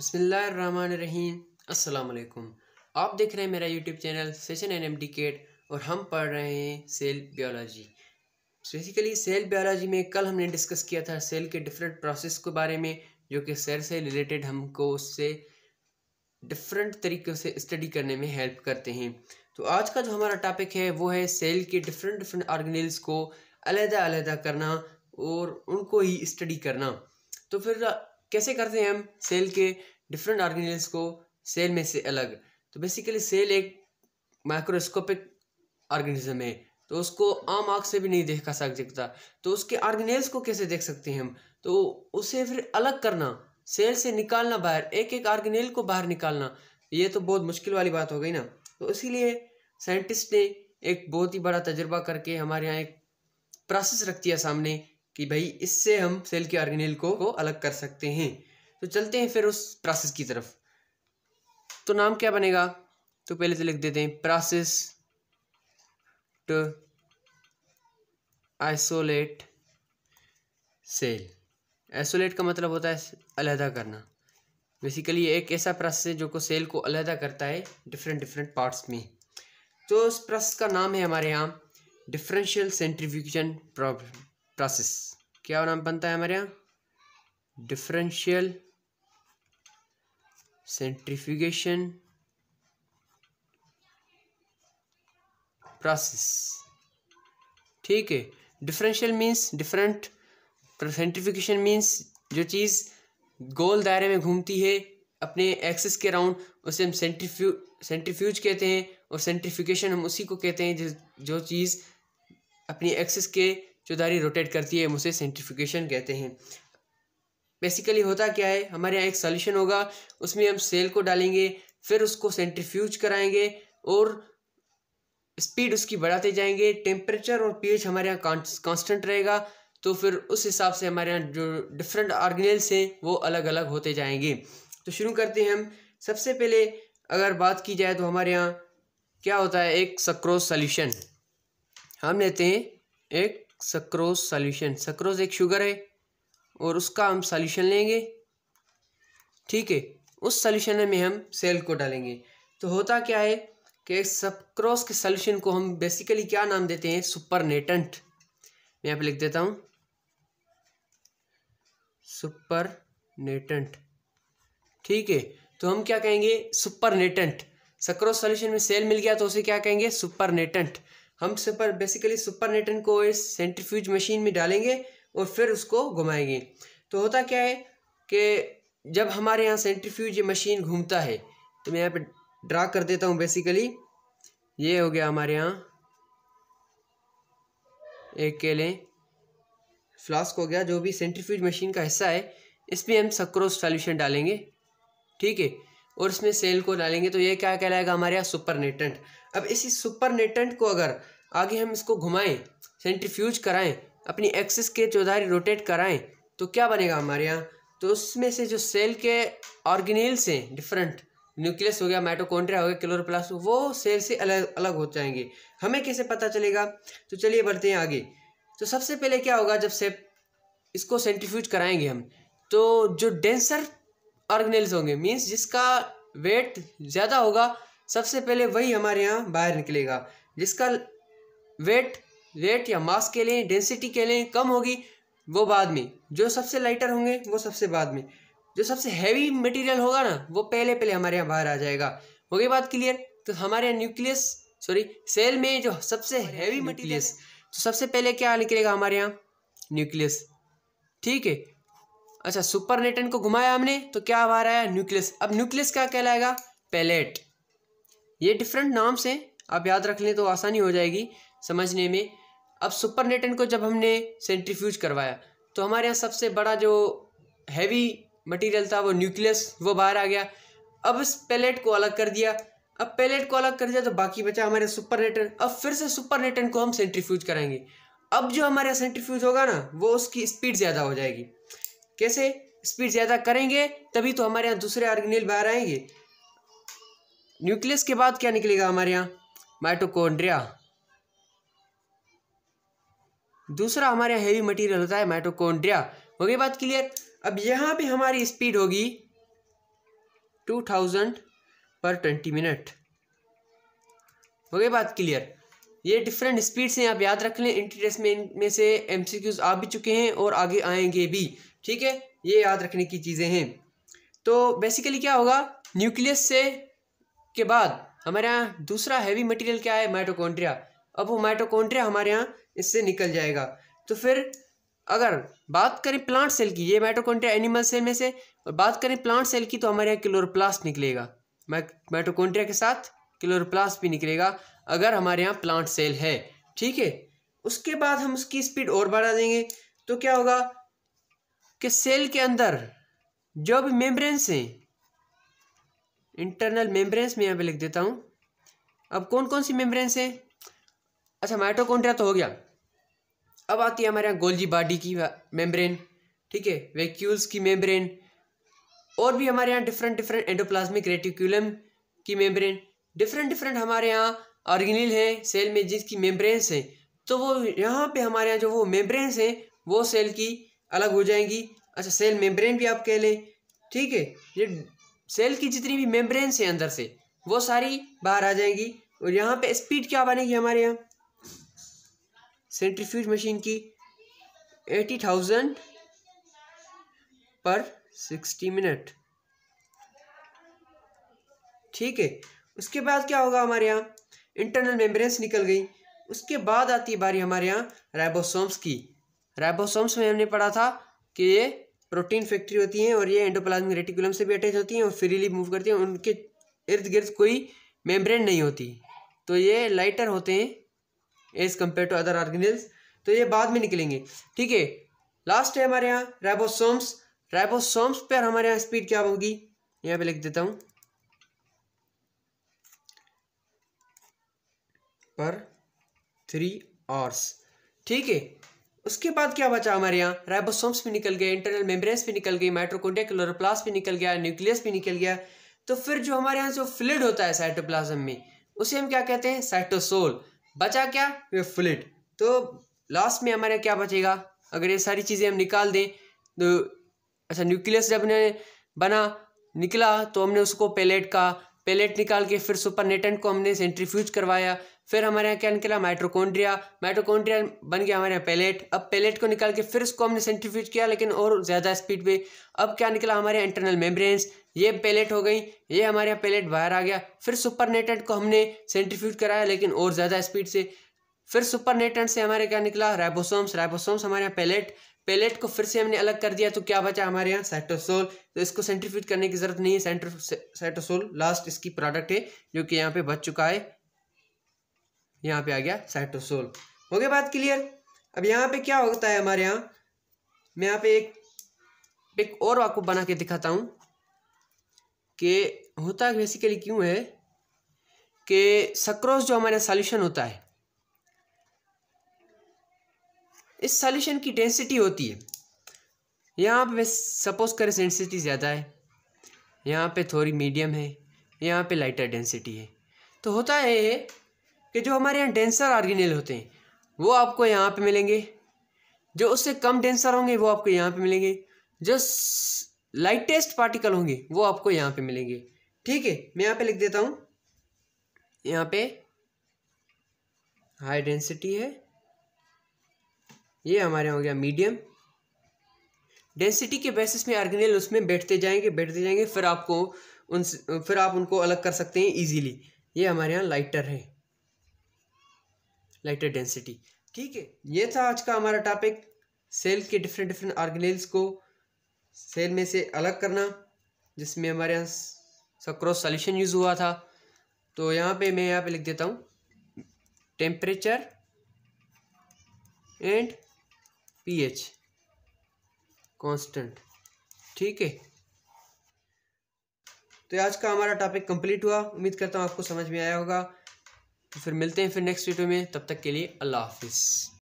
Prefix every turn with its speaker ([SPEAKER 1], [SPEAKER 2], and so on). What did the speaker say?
[SPEAKER 1] बसमीम अल्लाम आप देख रहे हैं मेरा YouTube channel session N M डिकेट और हम पढ़ रहे हैं cell biology basically cell biology में कल हमने डिस्कस किया था सेल के डिफरेंट प्रोसेस के बारे में जो कि सेल से रिलेटेड हमको उससे डिफरेंट तरीक़ों से स्टडी करने में हेल्प करते हैं तो आज का जो हमारा टॉपिक है वो है सेल के डिफरेंट डिफरेंट ऑर्गेनल्स को अलहदा अलहदा करना और उनको ही स्टडी करना तो फिर कैसे करते हैं हम सेल के डिफरेंट ऑर्गेनिल्स को सेल में से अलग तो बेसिकली सेल एक माइक्रोस्कोपिक ऑर्गेनिज्म है तो उसको आम आँख से भी नहीं देखा सकता तो उसके ऑर्गेनिज को कैसे देख सकते हैं हम तो उसे फिर अलग करना सेल से निकालना बाहर एक एक ऑर्गेनिल को बाहर निकालना ये तो बहुत मुश्किल वाली बात हो गई ना तो इसीलिए साइंटिस्ट ने एक बहुत ही बड़ा तजर्बा करके हमारे यहाँ एक प्रोसेस रख दिया सामने कि भाई इससे हम सेल के ऑर्गेनेल को, को अलग कर सकते हैं तो चलते हैं फिर उस प्रोसेस की तरफ तो नाम क्या बनेगा तो पहले तो लिख देते हैं process to isolate cell isolate का मतलब होता है अलहदा करना बेसिकली एक ऐसा प्रोसेस है जो को सेल को अलहदा करता है डिफरेंट डिफरेंट पार्ट्स में तो उस प्रोसेस का नाम है हमारे यहाँ डिफरेंशियल सेंट्रीफ्यूजन प्रोसेस क्या नाम बनता है हमारे यहाँ डिफरेंशियल सेंट्रीफ्यूगेशन प्रोसेस ठीक है differential means different centrifugation means जो चीज़ गोल दायरे में घूमती है अपने एक्सिस के अराउंड उसे हम सेंट्रीफ्यू सेंट्रीफ्यूज कहते हैं और सेंट्रीफिकेशन हम उसी को कहते हैं जो जो चीज़ अपनी एक्सिस के चौधारी रोटेट करती है उसे सेंट्रिफिकेशन कहते हैं बेसिकली होता क्या है हमारे यहाँ एक सोल्यूशन होगा उसमें हम सेल को डालेंगे फिर उसको सेंट्रीफ्यूज कराएंगे और स्पीड उसकी बढ़ाते जाएंगे टेम्परेचर और पीएच हमारे यहाँ कांस्टेंट रहेगा तो फिर उस हिसाब से हमारे यहाँ जो डिफरेंट ऑर्गेनल्स हैं वो अलग अलग होते जाएंगे तो शुरू करते हैं हम सबसे पहले अगर बात की जाए तो हमारे यहाँ क्या होता है एक सक्रोज सॉल्यूशन हम लेते हैं एक सक्रोज सॉल्यूशन सक्रोज एक शुगर है और उसका हम सॉल्यूशन लेंगे ठीक है उस सॉल्यूशन में हम सेल को डालेंगे तो होता क्या है कि सक्रोज के सॉल्यूशन को हम बेसिकली क्या नाम देते हैं नेटेंट मैं यहाँ पर लिख देता हूँ नेटेंट ठीक है तो हम क्या कहेंगे सुपर नेटेंट सक्रोज सॉल्यूशन में सेल मिल गया तो उसे क्या कहेंगे सुपर नेटेंट हम सुपर बेसिकली सुपर नेटन को इस सेंट्रीफ्यूज मशीन में डालेंगे और फिर उसको घुमाएंगे तो होता क्या है कि जब हमारे यहाँ सेंट्रीफ्यूज ये मशीन घूमता है तो मैं यहाँ पे ड्रा कर देता हूँ बेसिकली ये हो गया हमारे यहाँ एक के लें फ्लास्क हो गया जो भी सेंट्रीफ्यूज मशीन का हिस्सा है इसमें हम सक्रोस सॉल्यूशन डालेंगे ठीक है और उसमें सेल को डालेंगे तो ये क्या कहलाएगा हमारे यहाँ सुपर नेटेंट अब इसी सुपर नेटेंट को अगर आगे हम इसको घुमाएं सेंट्रीफ्यूज कराएं अपनी एक्सिस के चौधारी रोटेट कराएं तो क्या बनेगा हमारे यहाँ तो उसमें से जो सेल के ऑर्गेनल्स हैं डिफरेंट न्यूक्लियस हो गया माइटोकॉन्ड्रिया हो गया क्लोरोप्लास्ट वो सेल से अलग अलग हो जाएंगे हमें कैसे पता चलेगा तो चलिए बढ़ते हैं आगे तो सबसे पहले क्या होगा जब से इसको सेंट्रीफ्यूज कराएंगे हम तो जो डेंसर ऑर्गेनल्स होंगे मीन्स जिसका वेट ज़्यादा होगा सबसे पहले वही हमारे यहाँ बाहर निकलेगा जिसका वेट वेट या मास के लिए डेंसिटी के लिए कम होगी वो बाद में जो सबसे लाइटर होंगे वो सबसे बाद में जो सबसे हैवी मटेरियल होगा ना वो पहले पहले हमारे यहाँ बाहर आ जाएगा हो गई बात क्लियर तो हमारे यहाँ न्यूक्लियस सॉरी सेल में जो सबसे हैवी मटीरियल तो सबसे पहले क्या निकलेगा हमारे यहाँ न्यूक्लियस ठीक है अच्छा सुपर को घुमाया हमने तो क्या बाहर आया न्यूक्लियस अब न्यूक्लियस क्या कहलाएगा पैलेट ये डिफरेंट नाम से आप याद रख लें तो आसानी हो जाएगी समझने में अब सुपर को जब हमने सेंट्रीफ्यूज करवाया तो हमारे यहाँ सबसे बड़ा जो हैवी मटेरियल था वो न्यूक्लियस वो बाहर आ गया अब इस पैलेट को अलग कर दिया अब पैलेट को अलग कर दिया तो बाकी बचा हमारे सुपर अब फिर से सुपर को हम सेंट्रीफ्यूज कराएंगे अब जो हमारे सेंट्रीफ्यूज होगा ना वो उसकी स्पीड ज़्यादा हो जाएगी कैसे स्पीड ज़्यादा करेंगे तभी तो हमारे यहाँ दूसरे ऑर्गेनेल बाहर आएंगे न्यूक्लियस के बाद क्या निकलेगा हमारे यहाँ माइटोकॉन्ड्रिया दूसरा हमारे यहाँ हैवी मटीरियल होता है माइटोकॉन्ड्रिया हो गई बात क्लियर अब यहाँ पे हमारी स्पीड होगी टू थाउजेंड पर ट्वेंटी मिनट हो गई बात क्लियर ये डिफरेंट स्पीड से आप याद रख लें इंट्रेस में इनमें से एम आ भी चुके हैं और आगे आएंगे भी ठीक है ये याद रखने की चीज़ें हैं तो बेसिकली क्या होगा न्यूक्लियस से के बाद हमारे यहाँ दूसरा हैवी मटेरियल क्या है माइटोकॉन्ड्रिया अब वो माइटोकॉन्ड्रिया हमारे यहाँ इससे निकल जाएगा तो फिर अगर बात करें प्लांट सेल की ये माइटोकॉन्ड्रिया एनिमल सेल में से और बात करें प्लांट सेल की तो हमारे यहाँ क्लोरोप्लास्ट निकलेगा माइटोकॉन्ड्रिया के साथ क्लोरोप्लास्ट भी निकलेगा अगर हमारे यहाँ प्लांट सेल है ठीक है उसके बाद हम उसकी स्पीड और बढ़ा देंगे तो क्या होगा कि सेल के अंदर जो भी मेम्ब्रेन्स हैं इंटरनल मेम्ब्रेन्स में यहाँ पे लिख देता हूँ अब कौन कौन सी मेम्ब्रेन्स हैं अच्छा माइटोकॉन्ड्रिया तो हो गया अब आती है हमारे यहाँ गोल्जी बॉडी की मेम्ब्रेन ठीक है वैक्यूल्स की मेम्ब्रेन और भी हमारे यहाँ डिफरेंट डिफरेंट एंडोप्लाज्मिक रेटिकुलम की मेम्ब्रेन डिफरेंट डिफरेंट हमारे यहाँ ऑर्गेनिल है सेल में जिसकी मेम्ब्रेन्स हैं तो वो यहाँ पे हमारे यहाँ जो वो मेम्ब्रेन्स है वो सेल की अलग हो जाएंगी अच्छा सेल मेम्ब्रेन भी आप कह लें ठीक है ये सेल की जितनी भी मेम्ब्रेन्स हैं अंदर से वो सारी बाहर आ जाएंगी और यहाँ पे स्पीड क्या बनेगी हमारे यहाँ सेंट्रीफ्यूज मशीन की एटी थाउजेंड पर सिक्सटी मिनट ठीक है उसके बाद क्या होगा हमारे यहाँ इंटरनल मेम्ब्रेन निकल गई उसके बाद आती है बारी हमारे यहाँ राइबोसोम्स की राइबोसोम्स में हमने पढ़ा था कि ये प्रोटीन फैक्ट्री होती हैं और ये एंडोप्लाज्मिक रेटिकुलम से भी अटैच होती हैं और फ्रीली मूव करती हैं उनके इर्द गिर्द कोई मेम्ब्रेन नहीं होती तो ये लाइटर होते हैं as compare to other organelles तो ये बाद में निकलेंगे ठीक है लास्ट है हमारे यहाँ राइबोसोम्स राइबोसोम्स पर हमारे यहाँ स्पीड क्या होगी यहाँ पे लिख देता हूँ पर थ्री आवर्स ठीक है उसके बाद क्या बचा हमारे यहाँ राइबोसोम्स भी निकल गए इंटरनल मेम्ब्रेन्स भी निकल गई माइट्रोकोडिया भी निकल गया न्यूक्लियस भी निकल गया तो फिर जो हमारे यहाँ जो फ्लिड होता है साइटोप्लाज्म में उसे हम क्या कहते हैं साइटोसोल बचा क्या वे फ्लिड तो लास्ट में हमारे क्या बचेगा अगर ये सारी चीज़ें हम निकाल दें तो अच्छा न्यूक्लियस जब ने बना निकला तो हमने उसको पेलेट का पेलेट निकाल के फिर सुपर नेटेंट को हमने सेंट्रीफ्यूज करवाया फिर हमारे यहाँ क्या निकला माइट्रोकोन्ड्रिया माइट्रोकोन्ड्रिया बन गया हमारे यहाँ पेलेट अब पेलेट को निकाल के फिर उसको हमने सेंट्रीफ्यूज किया लेकिन और ज़्यादा स्पीड पे अब क्या निकला हमारे इंटरनल मेम्ब्रेन्स ये पेलेट हो गई ये हमारे यहाँ पेलेट बाहर आ गया फिर सुपरनेटेंट को हमने सेंट्रीफ्यूज कराया लेकिन और ज़्यादा स्पीड से फिर नेटेंट से हमारे क्या निकला राइबोसोम्स राइबोसोम्स हमारे यहाँ पेलेट पेलेट को फिर से हमने अलग कर दिया तो क्या बचा हमारे यहाँ साइटोसोल तो इसको सेंट्रीफ्यूज करने की ज़रूरत नहीं है साइटोसोल लास्ट इसकी प्रोडक्ट है जो कि यहाँ पे बच चुका है यहाँ पे आ गया साइटोसोल हो गया बात क्लियर अब यहाँ पे क्या होता है हमारे यहाँ मैं यहाँ पे एक एक और वाकूफ बना के दिखाता हूँ कि होता बेसिकली क्यों है कि सक्रोस जो यहाँ सॉल्यूशन होता है इस सॉल्यूशन की डेंसिटी होती है यहाँ पे सपोज करें डेंसिटी ज़्यादा है यहाँ पे थोड़ी मीडियम है यहाँ पे लाइटर डेंसिटी है तो होता है कि जो हमारे यहाँ डेंसर आर्गेनेल होते हैं वो आपको यहाँ पे मिलेंगे जो उससे कम डेंसर होंगे वो आपको यहाँ पे मिलेंगे जो लाइटेस्ट पार्टिकल होंगे वो आपको यहाँ पर मिलेंगे ठीक है मैं यहाँ पर लिख देता हूँ यहाँ पे हाई डेंसिटी है ये हमारे हो गया मीडियम डेंसिटी के बेसिस में आर्गेनेल उसमें बैठते जाएंगे बैठते जाएंगे फिर आपको उन फिर आप उनको अलग कर सकते हैं इजीली ये हमारे यहाँ लाइटर है लाइटर डेंसिटी ठीक है ये था आज का हमारा टॉपिक सेल के डिफरेंट डिफरेंट आर्गेनेल्स को सेल में से अलग करना जिसमें हमारे यहाँ सक्रोस सॉल्यूशन यूज़ हुआ था तो यहाँ पे मैं यहाँ पे लिख देता हूँ टेम्परेचर एंड पीएच कांस्टेंट ठीक है तो आज का हमारा टॉपिक कंप्लीट हुआ उम्मीद करता हूँ आपको समझ में आया होगा तो फिर मिलते हैं फिर नेक्स्ट वीडियो में तब तक के लिए अल्लाह हाफिज़